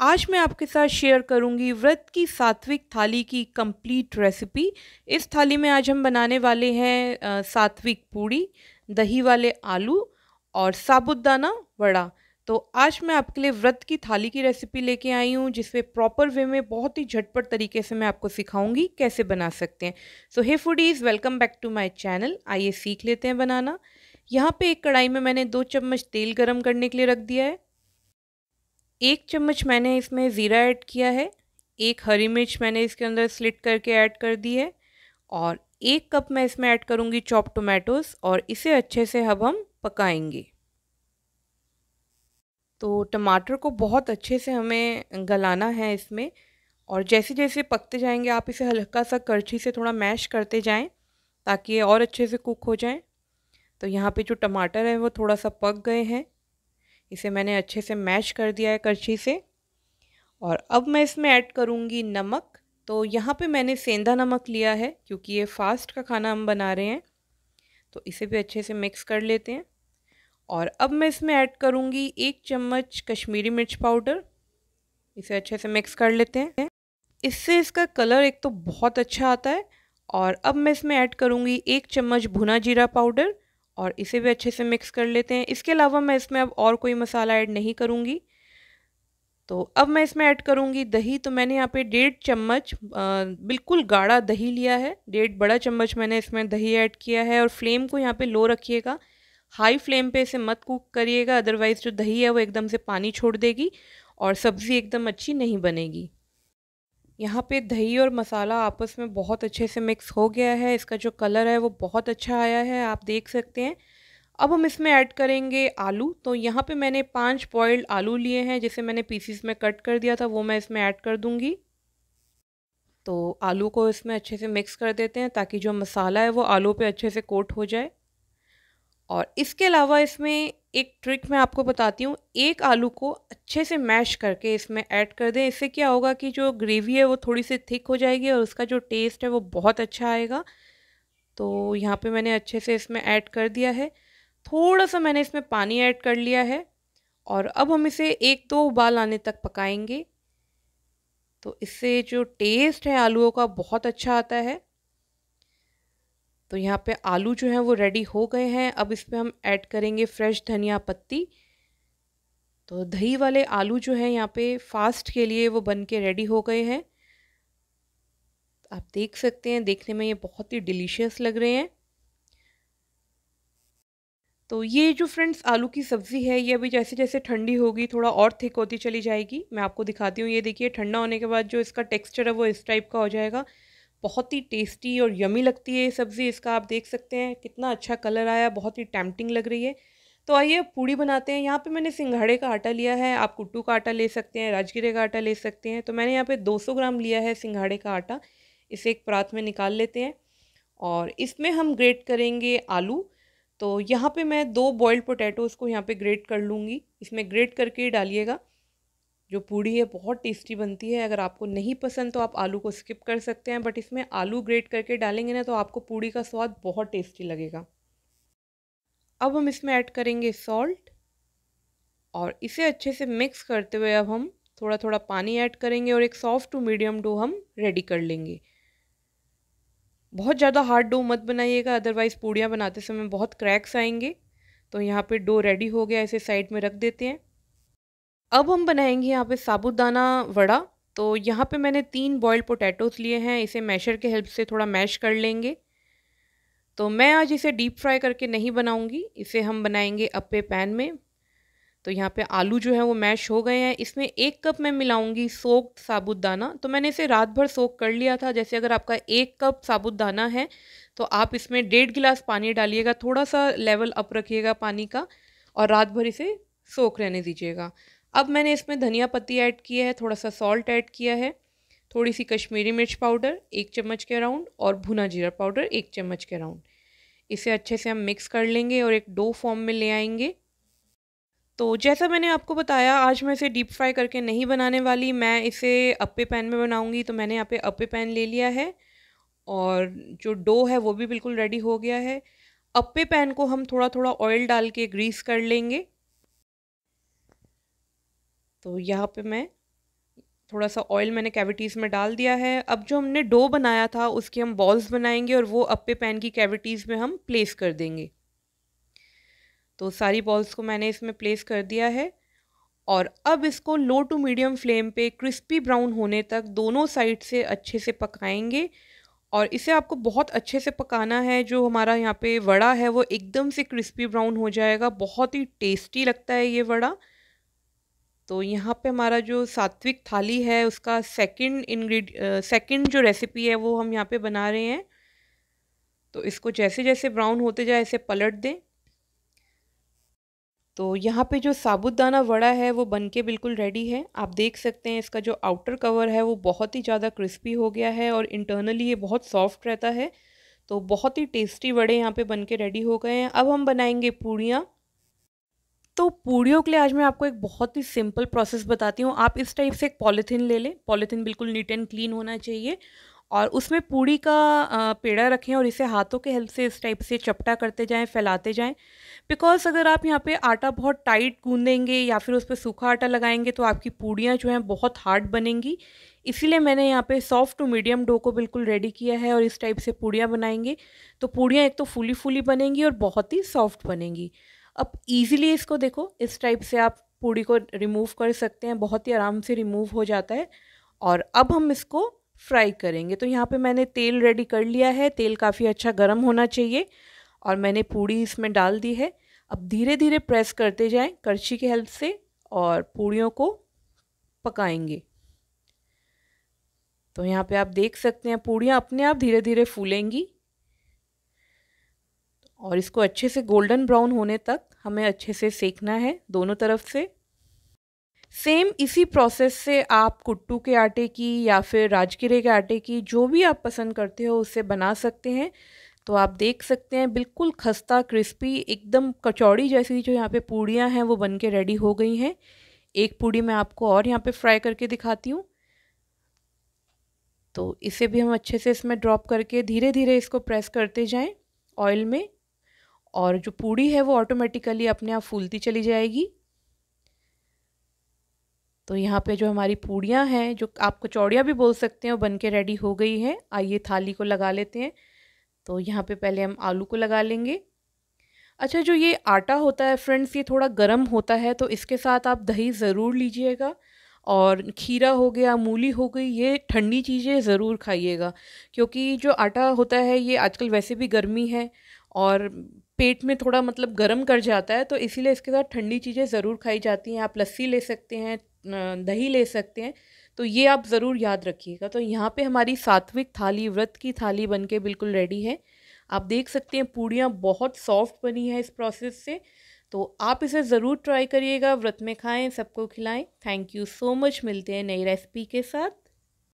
आज मैं आपके साथ शेयर करूंगी व्रत की सात्विक थाली की कंप्लीट रेसिपी इस थाली में आज हम बनाने वाले हैं सात्विक पूड़ी दही वाले आलू और साबुदाना वड़ा तो आज मैं आपके लिए व्रत की थाली की रेसिपी लेके आई हूँ जिसमें प्रॉपर वे में बहुत ही झटपट तरीके से मैं आपको सिखाऊंगी कैसे बना सकते हैं so hey foodies welcome back to my channel आइए सीख लेते हैं बनाना यहाँ पे एक कढ़ाई में मैंने दो चम्मच तेल गरम करने के लिए रख दिया है एक चम्मच मैंने इसमें ज़ीरा ऐड किया है एक हरी मिर्च मैंने इसके अंदर स्लिट करके ऐड कर दी है और एक कप मैं इसमें ऐड करूँगी चॉप टोमेटोस और इसे अच्छे से अब हम पकाएंगे तो टमाटर को बहुत अच्छे से हमें गलाना है इसमें और जैसे जैसे पकते जाएंगे आप इसे हल्का सा करछी से थोड़ा मैश करते जाएं ताकि ये और अच्छे से कुक हो जाएं तो यहाँ पे जो टमाटर है वो थोड़ा सा पक गए हैं इसे मैंने अच्छे से मैश कर दिया है करछी से और अब मैं इसमें ऐड करूँगी नमक तो यहाँ पे मैंने सेंधा नमक लिया है क्योंकि ये फास्ट का खाना हम बना रहे हैं तो इसे भी अच्छे से मिक्स कर लेते हैं और अब मैं इसमें ऐड करूँगी एक चम्मच कश्मीरी मिर्च पाउडर इसे अच्छे से मिक्स कर लेते हैं इससे इसका कलर एक तो बहुत अच्छा आता है और अब मैं इसमें ऐड करूँगी एक चम्मच भुना जीरा पाउडर और इसे भी अच्छे से मिक्स कर लेते हैं इसके अलावा मैं इसमें अब और कोई मसाला ऐड नहीं करूँगी तो अब मैं इसमें ऐड करूँगी दही तो मैंने यहाँ पे डेढ़ चम्मच बिल्कुल गाढ़ा दही लिया है डेढ़ बड़ा चम्मच मैंने इसमें दही ऐड किया है और फ्लेम को यहाँ पे लो रखिएगा हाई फ्लेम पे इसे मत कुक करिएगा अदरवाइज़ जो दही है वो एकदम से पानी छोड़ देगी और सब्ज़ी एकदम अच्छी नहीं बनेगी यहाँ पे दही और मसाला आपस में बहुत अच्छे से मिक्स हो गया है इसका जो कलर है वो बहुत अच्छा आया है आप देख सकते हैं अब हम इसमें ऐड करेंगे आलू तो यहाँ पे मैंने पांच बॉयल्ड आलू लिए हैं जिसे मैंने पीसीस में कट कर दिया था वो मैं इसमें ऐड कर दूँगी तो आलू को इसमें अच्छे से मिक्स कर देते हैं ताकि जो मसाला है वो आलू पे अच्छे से कोट हो जाए और इसके अलावा इसमें एक ट्रिक मैं आपको बताती हूँ एक आलू को अच्छे से मैश करके इसमें ऐड कर दें इससे क्या होगा कि जो ग्रेवी है वो थोड़ी सी थिक हो जाएगी और उसका जो टेस्ट है वो बहुत अच्छा आएगा तो यहाँ पे मैंने अच्छे से इसमें ऐड कर दिया है थोड़ा सा मैंने इसमें पानी ऐड कर लिया है और अब हम इसे एक दो उबाल आने तक पकाएंगे तो इससे जो टेस्ट है आलुओं का बहुत अच्छा आता है तो यहाँ पे आलू जो है वो रेडी हो गए हैं अब इस पर हम ऐड करेंगे फ्रेश धनिया पत्ती तो दही वाले आलू जो है यहाँ पे फास्ट के लिए वो बन के रेडी हो गए हैं आप देख सकते हैं देखने में ये बहुत ही डिलीशियस लग रहे हैं तो ये जो फ्रेंड्स आलू की सब्ज़ी है ये अभी जैसे जैसे ठंडी होगी थोड़ा और थिक होती चली जाएगी मैं आपको दिखाती हूँ ये देखिए ठंडा होने के बाद जो इसका टेक्सचर है वो इस टाइप का हो जाएगा बहुत ही टेस्टी और यमी लगती है ये सब्ज़ी इसका आप देख सकते हैं कितना अच्छा कलर आया बहुत ही टैम्पटिंग लग रही है तो आइए पूड़ी बनाते हैं यहाँ पे मैंने सिंघाड़े का आटा लिया है आप कुट्टू का आटा ले सकते हैं राजगिरे का आटा ले सकते हैं तो मैंने यहाँ पे 200 ग्राम लिया है सिंघाड़े का आटा इसे एक परात में निकाल लेते हैं और इसमें हम ग्रेट करेंगे आलू तो यहाँ पे मैं दो बॉयल्ड पोटैटोज़ को यहाँ पे ग्रेट कर लूँगी इसमें ग्रेट करके डालिएगा जो पूड़ी है बहुत टेस्टी बनती है अगर आपको नहीं पसंद तो आप आलू को स्किप कर सकते हैं बट इसमें आलू ग्रेट करके डालेंगे ना तो आपको पूड़ी का स्वाद बहुत टेस्टी लगेगा अब हम इसमें ऐड करेंगे सॉल्ट और इसे अच्छे से मिक्स करते हुए अब हम थोड़ा थोड़ा पानी ऐड करेंगे और एक सॉफ्ट टू मीडियम डो हम रेडी कर लेंगे बहुत ज़्यादा हार्ड डो मत बनाइएगा अदरवाइज़ पूड़ियाँ बनाते समय बहुत क्रैक्स आएंगे तो यहाँ पे डो रेडी हो गया इसे साइड में रख देते हैं अब हम बनाएंगे यहाँ पे साबुदाना वड़ा तो यहाँ पे मैंने तीन बॉयल्ड पोटैटोज़ लिए हैं इसे मैशर के हेल्प से थोड़ा मैश कर लेंगे तो मैं आज इसे डीप फ्राई करके नहीं बनाऊँगी इसे हम बनाएंगे अपे पैन में तो यहाँ पे आलू जो है वो मैश हो गए हैं इसमें एक कप मैं मिलाऊंगी सोक्ड साबुत दाना तो मैंने इसे रात भर सोक कर लिया था जैसे अगर आपका एक कप साबुत दाना है तो आप इसमें डेढ़ गिलास पानी डालिएगा थोड़ा सा लेवल अप रखिएगा पानी का और रात भर इसे सोख रहने दीजिएगा अब मैंने इसमें धनिया पत्ती ऐड किया है थोड़ा सा सॉल्ट ऐड किया है थोड़ी सी कश्मीरी मिर्च पाउडर एक चम्मच के अराउंड और भुना जीरा पाउडर एक चम्मच के अराउंड इसे अच्छे से हम मिक्स कर लेंगे और एक डो फॉर्म में ले आएंगे तो जैसा मैंने आपको बताया आज मैं इसे डीप फ्राई करके नहीं बनाने वाली मैं इसे अप्पे पैन में बनाऊंगी तो मैंने यहाँ पे अप्पे पैन ले लिया है और जो डो है वो भी बिल्कुल रेडी हो गया है अप्पे पैन को हम थोड़ा थोड़ा ऑयल डाल के ग्रीस कर लेंगे तो यहाँ पे मैं थोड़ा सा ऑयल मैंने कैविटीज़ में डाल दिया है अब जो हमने डो बनाया था उसकी हम बॉल्स बनाएंगे और वो अपे पैन की कैविटीज़ में हम प्लेस कर देंगे तो सारी बॉल्स को मैंने इसमें प्लेस कर दिया है और अब इसको लो टू मीडियम फ्लेम पे क्रिस्पी ब्राउन होने तक दोनों साइड से अच्छे से पकाएंगे और इसे आपको बहुत अच्छे से पकाना है जो हमारा यहाँ पे वड़ा है वो एकदम से क्रिस्पी ब्राउन हो जाएगा बहुत ही टेस्टी लगता है ये वड़ा तो यहाँ पे हमारा जो सात्विक थाली है उसका सेकंड इंग्रेड सेकंड जो रेसिपी है वो हम यहाँ पे बना रहे हैं तो इसको जैसे जैसे ब्राउन होते जाए ऐसे पलट दें तो यहाँ पे जो साबुत दाना वड़ा है वो बनके बिल्कुल रेडी है आप देख सकते हैं इसका जो आउटर कवर है वो बहुत ही ज़्यादा क्रिस्पी हो गया है और इंटरनली ये बहुत सॉफ्ट रहता है तो बहुत ही टेस्टी वड़े यहाँ पे बनके रेडी हो गए हैं अब हम बनाएंगे पूड़ियाँ तो पूड़ियों के लिए आज मैं आपको एक बहुत ही सिंपल प्रोसेस बताती हूँ आप इस टाइप से एक पॉलीथीन ले लें पॉलीथीन बिल्कुल नीट एंड क्लीन होना चाहिए और उसमें पूड़ी का पेड़ा रखें और इसे हाथों के हेल्प से इस टाइप से चपटा करते जाएं फैलाते जाएं बिकॉज अगर आप यहाँ पे आटा बहुत टाइट गूंदेंगे या फिर उस पर सूखा आटा लगाएंगे तो आपकी पूड़ियाँ जो हैं बहुत हार्ड बनेंगी इसीलिए मैंने यहाँ पे सॉफ्ट टू मीडियम डो को बिल्कुल रेडी किया है और इस टाइप से पूड़ियाँ बनाएंगे तो पूड़ियाँ एक तो फूली फूली बनेंगी और बहुत ही सॉफ्ट बनेंगी अब ईज़िली इसको देखो इस टाइप से आप पूड़ी को रिमूव कर सकते हैं बहुत ही आराम से रिमूव हो जाता है और अब हम इसको फ्राई करेंगे तो यहाँ पे मैंने तेल रेडी कर लिया है तेल काफ़ी अच्छा गर्म होना चाहिए और मैंने पूड़ी इसमें डाल दी है अब धीरे धीरे प्रेस करते जाएं करछी की हेल्प से और पूड़ियों को पकाएंगे तो यहाँ पे आप देख सकते हैं पूड़ियाँ अपने आप धीरे धीरे फूलेंगी और इसको अच्छे से गोल्डन ब्राउन होने तक हमें अच्छे से सेकना है दोनों तरफ से सेम इसी प्रोसेस से आप कुट्टू के आटे की या फिर राजगिरे के आटे की जो भी आप पसंद करते हो उसे बना सकते हैं तो आप देख सकते हैं बिल्कुल खस्ता क्रिस्पी एकदम कचौड़ी जैसी जो यहाँ पे पूड़ियाँ हैं वो बन के रेडी हो गई हैं एक पूड़ी मैं आपको और यहाँ पे फ्राई करके दिखाती हूँ तो इसे भी हम अच्छे से इसमें ड्रॉप करके धीरे धीरे इसको प्रेस करते जाएँ ऑयल में और जो पूड़ी है वो ऑटोमेटिकली अपने आप फूलती चली जाएगी तो यहाँ पे जो हमारी पूड़ियाँ हैं जो आप कचौड़ियाँ भी बोल सकते हैं वो बन के रेडी हो गई हैं आइए थाली को लगा लेते हैं तो यहाँ पे पहले हम आलू को लगा लेंगे अच्छा जो ये आटा होता है फ्रेंड्स ये थोड़ा गर्म होता है तो इसके साथ आप दही ज़रूर लीजिएगा और खीरा हो गया मूली हो गई ये ठंडी चीज़ें ज़रूर खाइएगा क्योंकि जो आटा होता है ये आजकल वैसे भी गर्मी है और पेट में थोड़ा मतलब गर्म कर जाता है तो इसीलिए इसके साथ ठंडी चीज़ें ज़रूर खाई जाती हैं आप लस्सी ले सकते हैं दही ले सकते हैं तो ये आप ज़रूर याद रखिएगा तो यहाँ पे हमारी सात्विक थाली व्रत की थाली बन के बिल्कुल रेडी है आप देख सकते हैं पूड़ियाँ बहुत सॉफ्ट बनी है इस प्रोसेस से तो आप इसे ज़रूर ट्राई करिएगा व्रत में खाएं सबको खिलाएं थैंक यू सो मच मिलते हैं नई रेसिपी के साथ